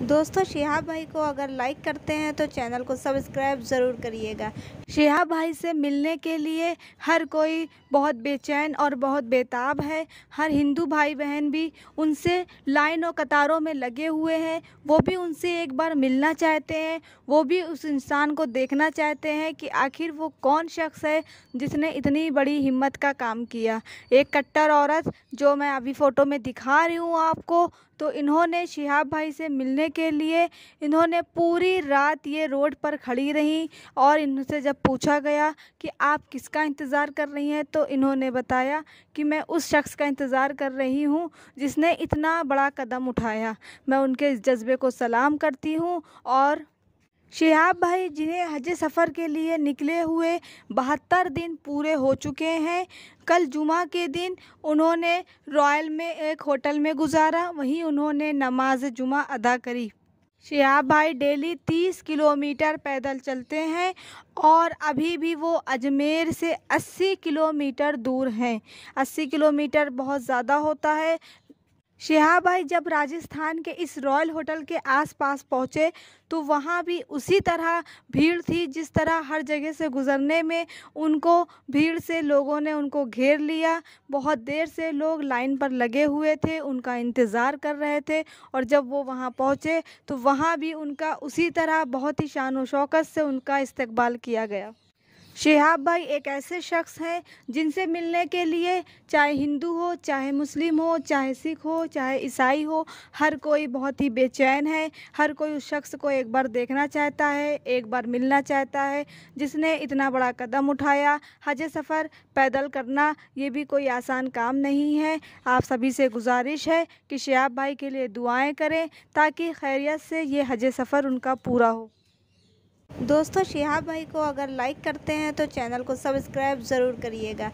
दोस्तों शिहाब भाई को अगर लाइक करते हैं तो चैनल को सब्सक्राइब ज़रूर करिएगा शिहाब भाई से मिलने के लिए हर कोई बहुत बेचैन और बहुत बेताब है हर हिंदू भाई बहन भी उनसे लाइन और कतारों में लगे हुए हैं वो भी उनसे एक बार मिलना चाहते हैं वो भी उस इंसान को देखना चाहते हैं कि आखिर वो कौन शख्स है जिसने इतनी बड़ी हिम्मत का काम किया एक कट्टर औरत जो मैं अभी फ़ोटो में दिखा रही हूँ आपको तो इन्होंने शिहाब भाई से मिलने के लिए इन्होंने पूरी रात ये रोड पर खड़ी रहीं और इनसे जब पूछा गया कि आप किसका इंतज़ार कर रही हैं तो इन्होंने बताया कि मैं उस शख्स का इंतज़ार कर रही हूँ जिसने इतना बड़ा कदम उठाया मैं उनके इस जज्बे को सलाम करती हूँ और शिहाब भाई जिन्हें हज सफ़र के लिए निकले हुए बहत्तर दिन पूरे हो चुके हैं कल जुमा के दिन उन्होंने रॉयल में एक होटल में गुजारा वहीं उन्होंने नमाज जुमा अदा करी शिहाब भाई डेली तीस किलोमीटर पैदल चलते हैं और अभी भी वो अजमेर से अस्सी किलोमीटर दूर हैं अस्सी किलोमीटर बहुत ज़्यादा होता है शेहा भाई जब राजस्थान के इस रॉयल होटल के आसपास पहुंचे तो वहां भी उसी तरह भीड़ थी जिस तरह हर जगह से गुजरने में उनको भीड़ से लोगों ने उनको घेर लिया बहुत देर से लोग लाइन पर लगे हुए थे उनका इंतज़ार कर रहे थे और जब वो वहां पहुंचे तो वहां भी उनका उसी तरह बहुत ही शान शौकत से उनका इस्तबाल किया गया शिहाब भाई एक ऐसे शख्स हैं जिनसे मिलने के लिए चाहे हिंदू हो चाहे मुस्लिम हो चाहे सिख हो चाहे ईसाई हो हर कोई बहुत ही बेचैन है हर कोई उस शख्स को एक बार देखना चाहता है एक बार मिलना चाहता है जिसने इतना बड़ा कदम उठाया हज सफ़र पैदल करना ये भी कोई आसान काम नहीं है आप सभी से गुजारिश है कि शिहाब भाई के लिए दुआएँ करें ताकि खैरियत से ये हज सफ़र उनका पूरा हो दोस्तों शिहाब भाई को अगर लाइक करते हैं तो चैनल को सब्सक्राइब ज़रूर करिएगा